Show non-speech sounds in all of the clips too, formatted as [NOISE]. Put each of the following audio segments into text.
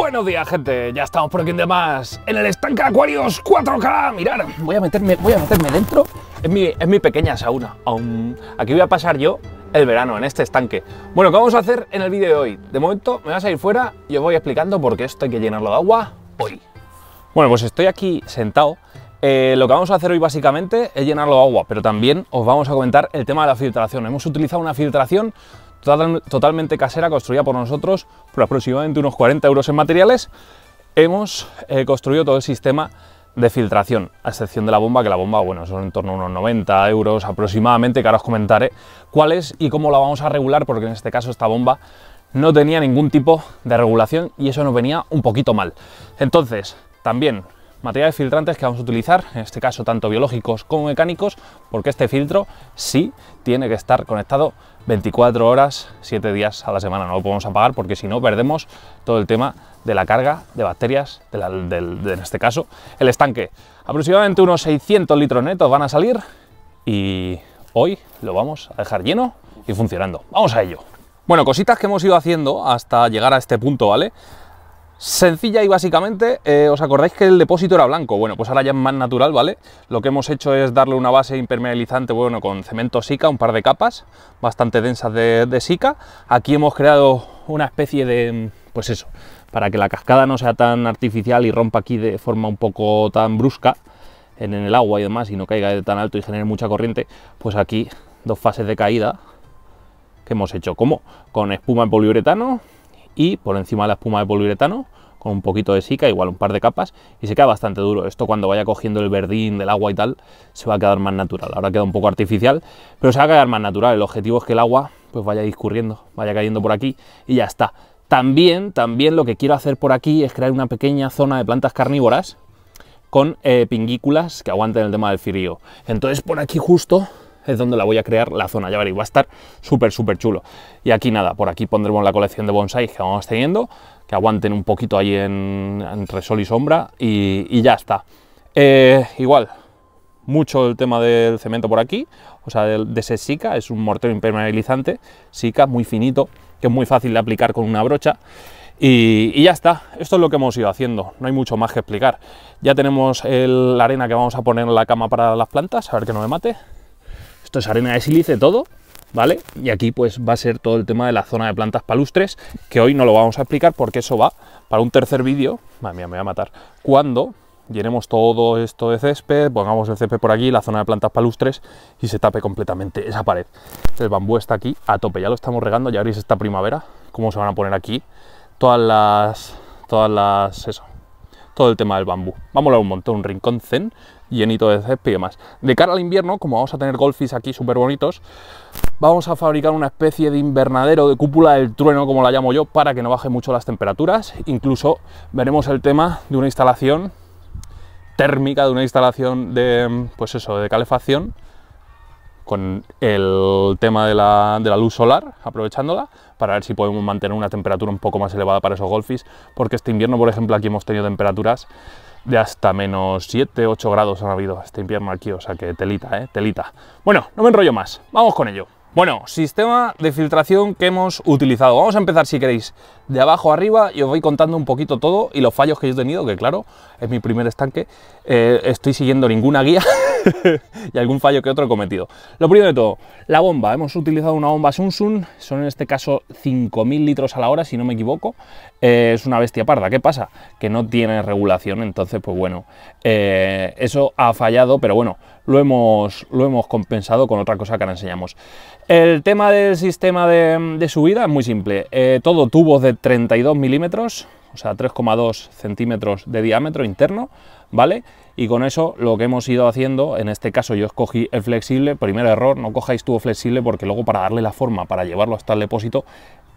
Buenos días, gente. Ya estamos por aquí de más. En el estanque de Acuarios 4K. Mirad, voy a meterme, voy a meterme dentro. Es mi, mi pequeña sauna. aquí voy a pasar yo el verano en este estanque. Bueno, ¿qué vamos a hacer en el vídeo de hoy? De momento me vas a ir fuera y os voy explicando por qué esto hay que llenarlo de agua hoy. Bueno, pues estoy aquí sentado. Eh, lo que vamos a hacer hoy básicamente es llenarlo de agua, pero también os vamos a comentar el tema de la filtración. Hemos utilizado una filtración totalmente casera, construida por nosotros, por aproximadamente unos 40 euros en materiales, hemos eh, construido todo el sistema de filtración, a excepción de la bomba, que la bomba, bueno, son en torno a unos 90 euros aproximadamente, que ahora os comentaré cuál es y cómo la vamos a regular, porque en este caso esta bomba no tenía ningún tipo de regulación y eso nos venía un poquito mal. Entonces, también materiales filtrantes que vamos a utilizar, en este caso tanto biológicos como mecánicos, porque este filtro sí tiene que estar conectado 24 horas, 7 días a la semana, no lo podemos apagar porque si no perdemos todo el tema de la carga de bacterias, en este caso el estanque. Aproximadamente unos 600 litros netos van a salir y hoy lo vamos a dejar lleno y funcionando. ¡Vamos a ello! Bueno, cositas que hemos ido haciendo hasta llegar a este punto, ¿vale? Sencilla y básicamente, eh, ¿os acordáis que el depósito era blanco? Bueno, pues ahora ya es más natural, ¿vale? Lo que hemos hecho es darle una base impermeabilizante, bueno, con cemento sica, un par de capas bastante densas de, sica. Aquí hemos creado una especie de, pues eso, para que la cascada no sea tan artificial y rompa aquí de forma un poco tan brusca en, el agua y demás y no caiga de tan alto y genere mucha corriente, pues aquí dos fases de caída que hemos hecho. ¿Cómo? Con espuma en poliuretano, y por encima de la espuma de poliuretano con un poquito de sica, igual un par de capas, y se queda bastante duro. Esto cuando vaya cogiendo el verdín del agua y tal, se va a quedar más natural. Ahora queda un poco artificial, pero se va a quedar más natural. El objetivo es que el agua pues vaya discurriendo, vaya cayendo por aquí y ya está. También, también lo que quiero hacer por aquí es crear una pequeña zona de plantas carnívoras con eh, pingículas que aguanten el tema del frío. Entonces por aquí justo es donde la voy a crear la zona, ya veréis, va a estar súper, súper chulo. Y aquí nada, por aquí pondremos la colección de bonsai que vamos teniendo, que aguanten un poquito ahí entre sol y sombra y, ya está. Eh, igual, mucho el tema del cemento por aquí, o sea, de, ese Sika, es un mortero impermeabilizante, sica, muy finito, que es muy fácil de aplicar con una brocha. Y, ya está, esto es lo que hemos ido haciendo, no hay mucho más que explicar. Ya tenemos la arena que vamos a poner en la cama para las plantas, a ver que no me mate. Esto es arena de sílice, todo, ¿vale? Y aquí pues va a ser todo el tema de la zona de plantas palustres, que hoy no lo vamos a explicar porque eso va para un tercer vídeo, madre mía, me voy a matar, cuando llenemos todo esto de césped, pongamos el césped por aquí, la zona de plantas palustres y se tape completamente esa pared. El bambú está aquí a tope, ya lo estamos regando, ya veréis esta primavera, cómo se van a poner aquí todas las, todas las, eso, todo el tema del bambú. Vamos a un montón, un rincón zen llenito de césped y demás. De cara al invierno, como vamos a tener golfis aquí súper bonitos, vamos a fabricar una especie de invernadero de cúpula del trueno, como la llamo yo, para que no baje mucho las temperaturas. Incluso veremos el tema de una instalación térmica, de una instalación de, pues eso, de calefacción, con el tema de la, de la, luz solar, aprovechándola, para ver si podemos mantener una temperatura un poco más elevada para esos golfis, porque este invierno, por ejemplo, aquí hemos tenido temperaturas de hasta menos 7, 8 grados han habido este invierno aquí, o sea que telita, ¿eh? Telita. Bueno, no me enrollo más, vamos con ello. Bueno, sistema de filtración que hemos utilizado. Vamos a empezar, si queréis, de abajo arriba y os voy contando un poquito todo y los fallos que yo he tenido, que claro, es mi primer estanque, eh, estoy siguiendo ninguna guía, [LAUGHS] [LAUGHS] y algún fallo que otro he cometido. Lo primero de todo, la bomba. Hemos utilizado una bomba Sunsun, son en este caso 5.000 litros a la hora, si no me equivoco. Eh, es una bestia parda. ¿Qué pasa? Que no tiene regulación, entonces pues bueno, eh, eso ha fallado, pero bueno, lo hemos, lo hemos compensado con otra cosa que ahora enseñamos. El tema del sistema de, subida es muy simple. Eh, todo tubos de 32 milímetros o sea, 3,2 centímetros de diámetro interno, ¿vale? Y con eso lo que hemos ido haciendo, en este caso yo escogí el flexible, primer error, no cojáis tubo flexible porque luego para darle la forma, para llevarlo hasta el depósito,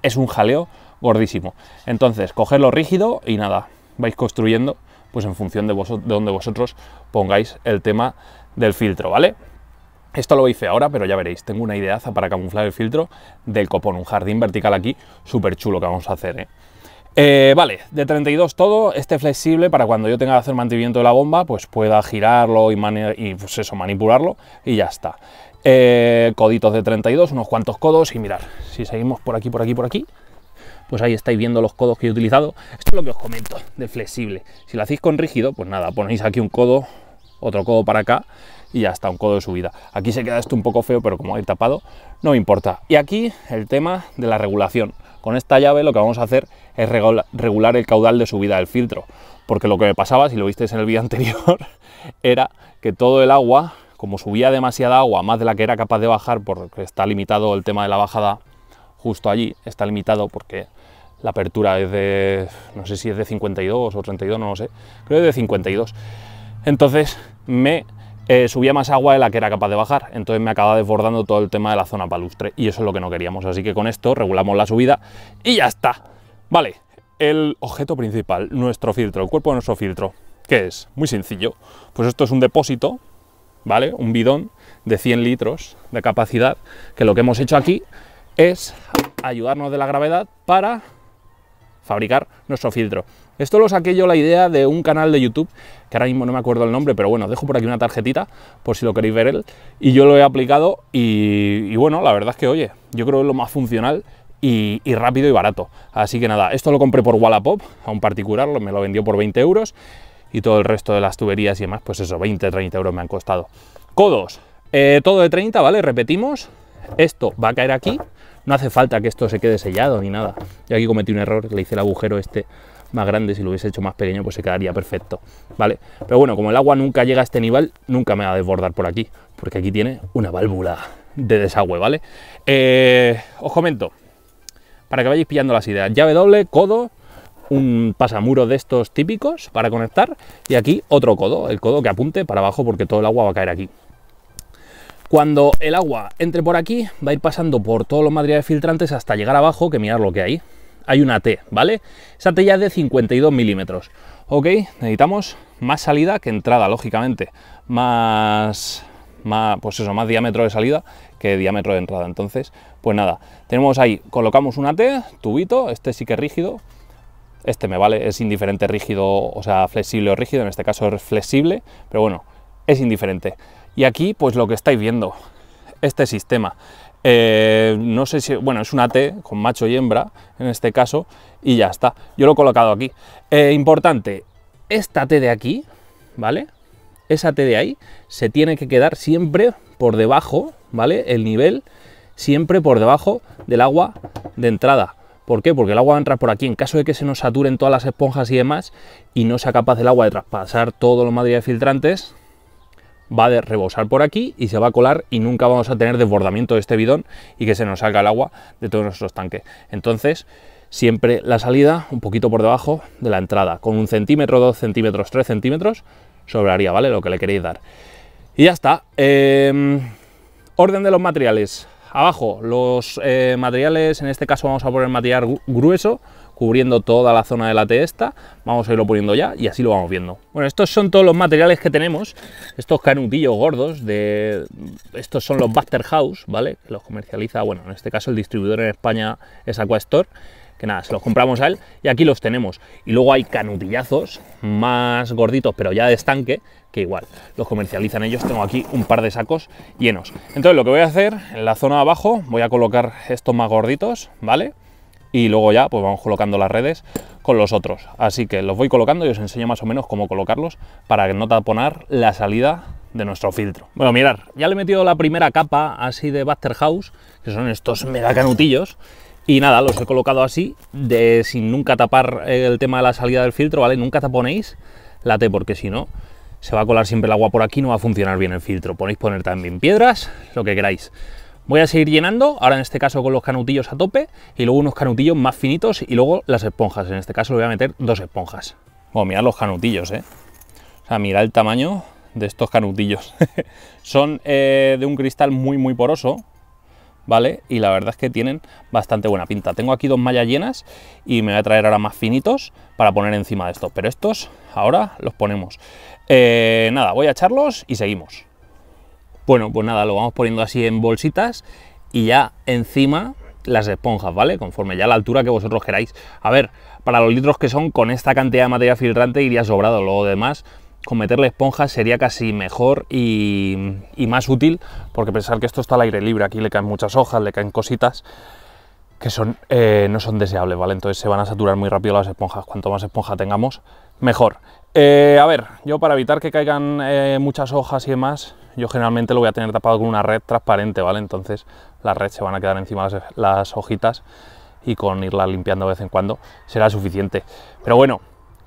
es un jaleo gordísimo. Entonces, cogedlo rígido y nada, vais construyendo pues en función de, vosotros, de donde vosotros pongáis el tema del filtro, ¿vale? Esto lo hice ahora, pero ya veréis, tengo una idea para camuflar el filtro del copón, un jardín vertical aquí súper chulo que vamos a hacer, ¿eh? Eh, vale, de 32 todo, este flexible para cuando yo tenga que hacer mantenimiento de la bomba, pues pueda girarlo y, pues eso, manipularlo y ya está. Eh, coditos de 32, unos cuantos codos y mirar, si seguimos por aquí, por aquí, por aquí, pues ahí estáis viendo los codos que he utilizado. Esto es lo que os comento de flexible. Si lo hacéis con rígido, pues nada, ponéis aquí un codo, otro codo para acá y ya está, un codo de subida. Aquí se queda esto un poco feo, pero como hay tapado, no me importa. Y aquí el tema de la regulación. Con esta llave lo que vamos a hacer es regular el caudal de subida del filtro, porque lo que me pasaba, si lo visteis en el vídeo [LAUGHS] anterior, era que todo el agua, como subía demasiada agua, más de la que era capaz de bajar, porque está limitado el tema de la bajada justo allí, está limitado porque la apertura es de, no sé si es de 52 o 32, no lo sé, creo que de 52. Entonces me eh, subía más agua de la que era capaz de bajar, entonces me acaba desbordando todo el tema de la zona palustre y eso es lo que no queríamos, así que con esto regulamos la subida y ya está. Vale, el objeto principal, nuestro filtro, el cuerpo de nuestro filtro, que es? Muy sencillo, pues esto es un depósito, ¿vale? Un bidón de 100 litros de capacidad, que lo que hemos hecho aquí es ayudarnos de la gravedad para fabricar nuestro filtro. Esto lo saqué yo la idea de un canal de YouTube, que ahora mismo no me acuerdo el nombre, pero bueno, dejo por aquí una tarjetita, por si lo queréis ver él, y yo lo he aplicado y, bueno, la verdad es que, oye, yo creo que es lo más funcional y, rápido y barato. Así que nada, esto lo compré por Wallapop, a un particular, me lo vendió por 20 euros, y todo el resto de las tuberías y demás, pues eso, 20, 30 euros me han costado. Codos, eh, todo de 30, ¿vale? Repetimos, esto va a caer aquí, no hace falta que esto se quede sellado ni nada. Yo aquí cometí un error, le hice el agujero este más grande, si lo hubiese hecho más pequeño pues se quedaría perfecto, ¿vale? Pero bueno, como el agua nunca llega a este nivel, nunca me va a desbordar por aquí, porque aquí tiene una válvula de desagüe, ¿vale? Eh, os comento, para que vayáis pillando las ideas, llave doble, codo, un pasamuro de estos típicos para conectar y aquí otro codo, el codo que apunte para abajo porque todo el agua va a caer aquí. Cuando el agua entre por aquí, va a ir pasando por todos los materiales filtrantes hasta llegar abajo, que mirar lo que hay. Hay una T, ¿vale? Esa T ya es de 52 milímetros. Ok, necesitamos más salida que entrada, lógicamente. Más, más, pues eso, más diámetro de salida que diámetro de entrada. Entonces, pues nada, tenemos ahí, colocamos una T, tubito, este sí que es rígido, este me vale, es indiferente rígido, o sea, flexible o rígido, en este caso es flexible, pero bueno, es indiferente. Y aquí, pues lo que estáis viendo, este sistema. Eh, no sé si, bueno, es una T con macho y hembra en este caso, y ya está. Yo lo he colocado aquí. Eh, importante, esta T de aquí, ¿vale? Esa T de ahí se tiene que quedar siempre por debajo, ¿vale? El nivel siempre por debajo del agua de entrada. ¿Por qué? Porque el agua va a entrar por aquí. En caso de que se nos saturen todas las esponjas y demás y no sea capaz el agua de traspasar todo los materiales filtrantes, va a rebosar por aquí y se va a colar y nunca vamos a tener desbordamiento de este bidón y que se nos salga el agua de todos nuestros tanques. Entonces, siempre la salida un poquito por debajo de la entrada, con un centímetro, dos centímetros, tres centímetros, sobraría, ¿vale? Lo que le queréis dar. Y ya está. Em, orden de los materiales. Abajo, los eh, materiales, en este caso vamos a poner material grueso, cubriendo toda la zona de la testa. Vamos a irlo poniendo ya y así lo vamos viendo. Bueno, estos son todos los materiales que tenemos. Estos canutillos gordos de... Estos son los Buster House, ¿vale? Que los comercializa, bueno, en este caso el distribuidor en España es Aquastore. Que nada, se los compramos a él y aquí los tenemos. Y luego hay canutillazos más gorditos, pero ya de estanque, que igual los comercializan ellos. Tengo aquí un par de sacos llenos. Entonces lo que voy a hacer en la zona de abajo, voy a colocar estos más gorditos, ¿vale? y luego ya pues vamos colocando las redes con los otros. Así que los voy colocando y os enseño más o menos cómo colocarlos para no taponar la salida de nuestro filtro. Bueno, mirar, ya le he metido la primera capa así de Buster House, que son estos mega canutillos, y nada, los he colocado así, de, sin nunca tapar eh, el tema de la salida del filtro, ¿vale? Nunca taponéis la T, porque si no, se va a colar siempre el agua por aquí, no va a funcionar bien el filtro. Podéis poner también piedras, lo que queráis. Voy a seguir llenando, ahora en este caso con los canutillos a tope y luego unos canutillos más finitos y luego las esponjas. En este caso le voy a meter dos esponjas. Bueno, mirad los canutillos, ¿eh? O sea, mirad el tamaño de estos canutillos. [LAUGHS] Son eh, de un cristal muy, muy poroso, ¿vale? Y la verdad es que tienen bastante buena pinta. Tengo aquí dos mallas llenas y me voy a traer ahora más finitos para poner encima de estos. Pero estos ahora los ponemos. Eh, nada, voy a echarlos y seguimos. Bueno, pues nada, lo vamos poniendo así en bolsitas y ya encima las esponjas, ¿vale? Conforme ya la altura que vosotros queráis. A ver, para los litros que son, con esta cantidad de materia filtrante iría sobrado. Lo demás, con meterle esponjas sería casi mejor y, más útil, porque pensar que esto está al aire libre, aquí le caen muchas hojas, le caen cositas que son, eh, no son deseables, ¿vale? Entonces se van a saturar muy rápido las esponjas. Cuanto más esponja tengamos, mejor. Eh, a ver, yo para evitar que caigan eh, muchas hojas y demás, yo generalmente lo voy a tener tapado con una red transparente, ¿vale? Entonces la red se van a quedar encima de las hojitas y con irla limpiando de vez en cuando será suficiente. Pero bueno,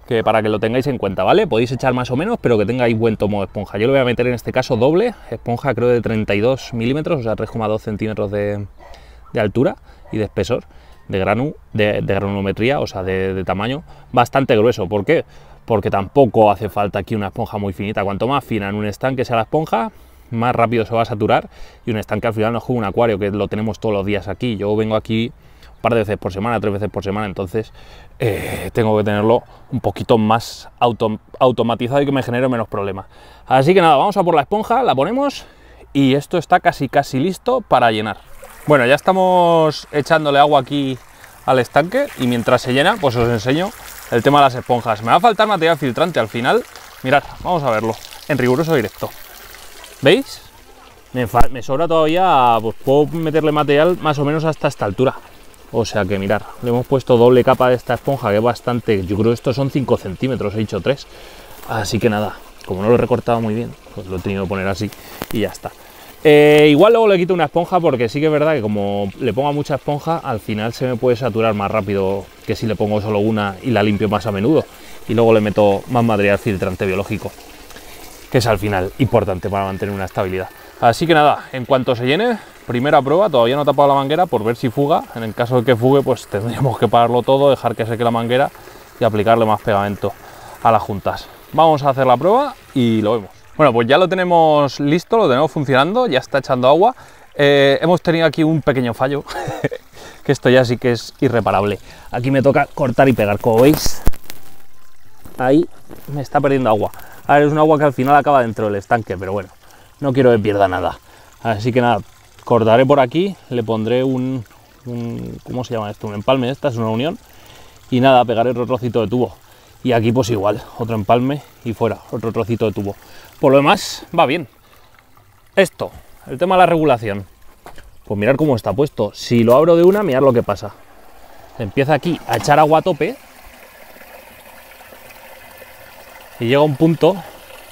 que para que lo tengáis en cuenta, ¿vale? Podéis echar más o menos, pero que tengáis buen tomo de esponja. Yo lo voy a meter en este caso doble, esponja creo de 32 milímetros, o sea, 3,2 centímetros de, altura y de espesor, de, granu, de, de granulometría, o sea, de, de tamaño, bastante grueso. ¿Por qué? porque tampoco hace falta aquí una esponja muy finita. Cuanto más fina en un estanque sea la esponja, más rápido se va a saturar y un estanque al final no es como un acuario, que lo tenemos todos los días aquí. Yo vengo aquí un par de veces por semana, tres veces por semana, entonces eh, tengo que tenerlo un poquito más automatizado y que me genere menos problemas. Así que nada, vamos a por la esponja, la ponemos y esto está casi casi listo para llenar. Bueno, ya estamos echándole agua aquí al estanque y mientras se llena, pues os enseño el tema de las esponjas. Me va a faltar material filtrante al final. Mirad, vamos a verlo en riguroso directo. ¿Veis? Me, sobra todavía, pues puedo meterle material más o menos hasta esta altura. O sea que mirar, le hemos puesto doble capa de esta esponja, que es bastante, yo creo que estos son 5 centímetros, he dicho 3. Así que nada, como no lo he recortado muy bien, pues lo he tenido que poner así y ya está. Eh, igual luego le quito una esponja porque sí que es verdad que como le ponga mucha esponja, al final se me puede saturar más rápido que si le pongo solo una y la limpio más a menudo. Y luego le meto más material filtrante biológico, que es al final importante para mantener una estabilidad. Así que nada, en cuanto se llene, primera prueba, todavía no he tapado la manguera por ver si fuga. En el caso de que fugue, pues tendríamos que pararlo todo, dejar que seque la manguera y aplicarle más pegamento a las juntas. Vamos a hacer la prueba y lo vemos. Bueno, pues ya lo tenemos listo, lo tenemos funcionando, ya está echando agua. Eh, hemos tenido aquí un pequeño fallo, [LAUGHS] que esto ya sí que es irreparable. Aquí me toca cortar y pegar, como veis. Ahí me está perdiendo agua. A ver, es un agua que al final acaba dentro del estanque, pero bueno, no quiero que pierda nada. Así que nada, cortaré por aquí, le pondré un, ¿cómo se llama esto? Un empalme, esta es una unión. Y nada, pegaré otro trocito de tubo. Y aquí pues igual, otro empalme y fuera, otro trocito de tubo. Por lo demás, va bien. Esto, el tema de la regulación. Pues mirar cómo está puesto. Si lo abro de una, mirar lo que pasa. Empieza aquí a echar agua a tope. Y llega un punto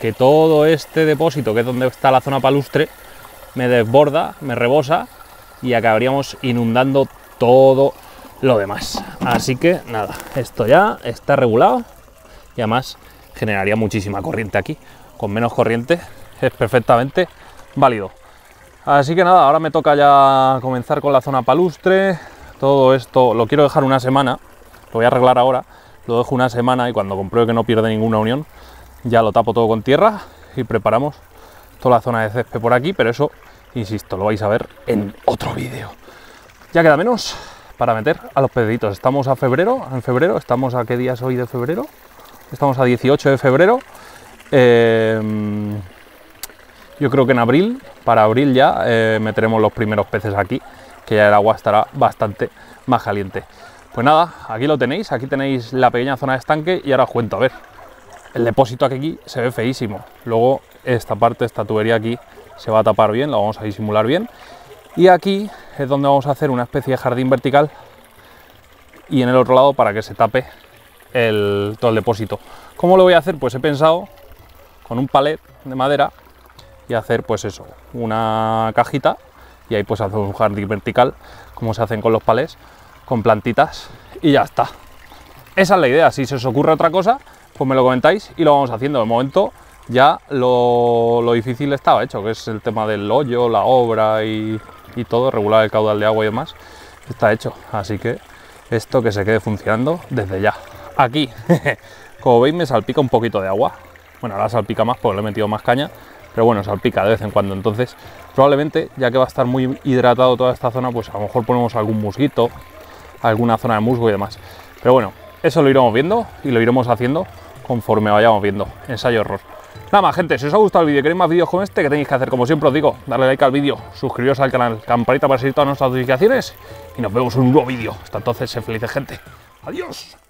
que todo este depósito, que es donde está la zona palustre, me desborda, me rebosa y acabaríamos inundando todo lo demás. Así que nada, esto ya está regulado y además generaría muchísima corriente aquí. Con menos corriente es perfectamente válido. Así que nada, ahora me toca ya comenzar con la zona palustre. Todo esto lo quiero dejar una semana, lo voy a arreglar ahora. Lo dejo una semana y cuando compruebe que no pierde ninguna unión, ya lo tapo todo con tierra y preparamos toda la zona de césped por aquí, pero eso, insisto, lo vais a ver en otro vídeo. Ya queda menos para meter a los pediditos, Estamos a febrero, en febrero, estamos a qué días hoy de febrero, estamos a 18 de febrero. Em, yo creo que en abril, para abril ya, eh, meteremos los primeros peces aquí, que ya el agua estará bastante más caliente. Pues nada, aquí lo tenéis, aquí tenéis la pequeña zona de estanque y ahora os cuento, a ver, el depósito aquí se ve feísimo, luego esta parte, esta tubería aquí se va a tapar bien, la vamos a disimular bien y aquí es donde vamos a hacer una especie de jardín vertical y en el otro lado para que se tape todo el depósito. ¿Cómo lo voy a hacer? Pues he pensado con un palet de madera y hacer pues eso, una cajita y ahí pues hacer un jardín vertical como se hacen con los palés, con plantitas y ya está. Esa es la idea, si se os ocurre otra cosa, pues me lo comentáis y lo vamos haciendo. De momento ya lo, difícil estaba hecho, que es el tema del hoyo, la obra y, y todo, regular el caudal de agua y demás, está hecho. Así que esto que se quede funcionando desde ya aquí. [LAUGHS] Como veis me salpica un poquito de agua. Bueno, ahora salpica más porque le he metido más caña, pero bueno, salpica de vez en cuando. Entonces, probablemente, ya que va a estar muy hidratado toda esta zona, pues a lo mejor ponemos algún musguito, alguna zona de musgo y demás. Pero bueno, eso lo iremos viendo y lo iremos haciendo conforme vayamos viendo. Ensayo error. Nada más, gente, si os ha gustado el vídeo y queréis más vídeos como este, que tenéis que hacer? Como siempre os digo, darle like al vídeo, suscribiros al canal, campanita para recibir todas nuestras notificaciones y nos vemos en un nuevo vídeo. Hasta entonces, feliz felices, gente. Adiós.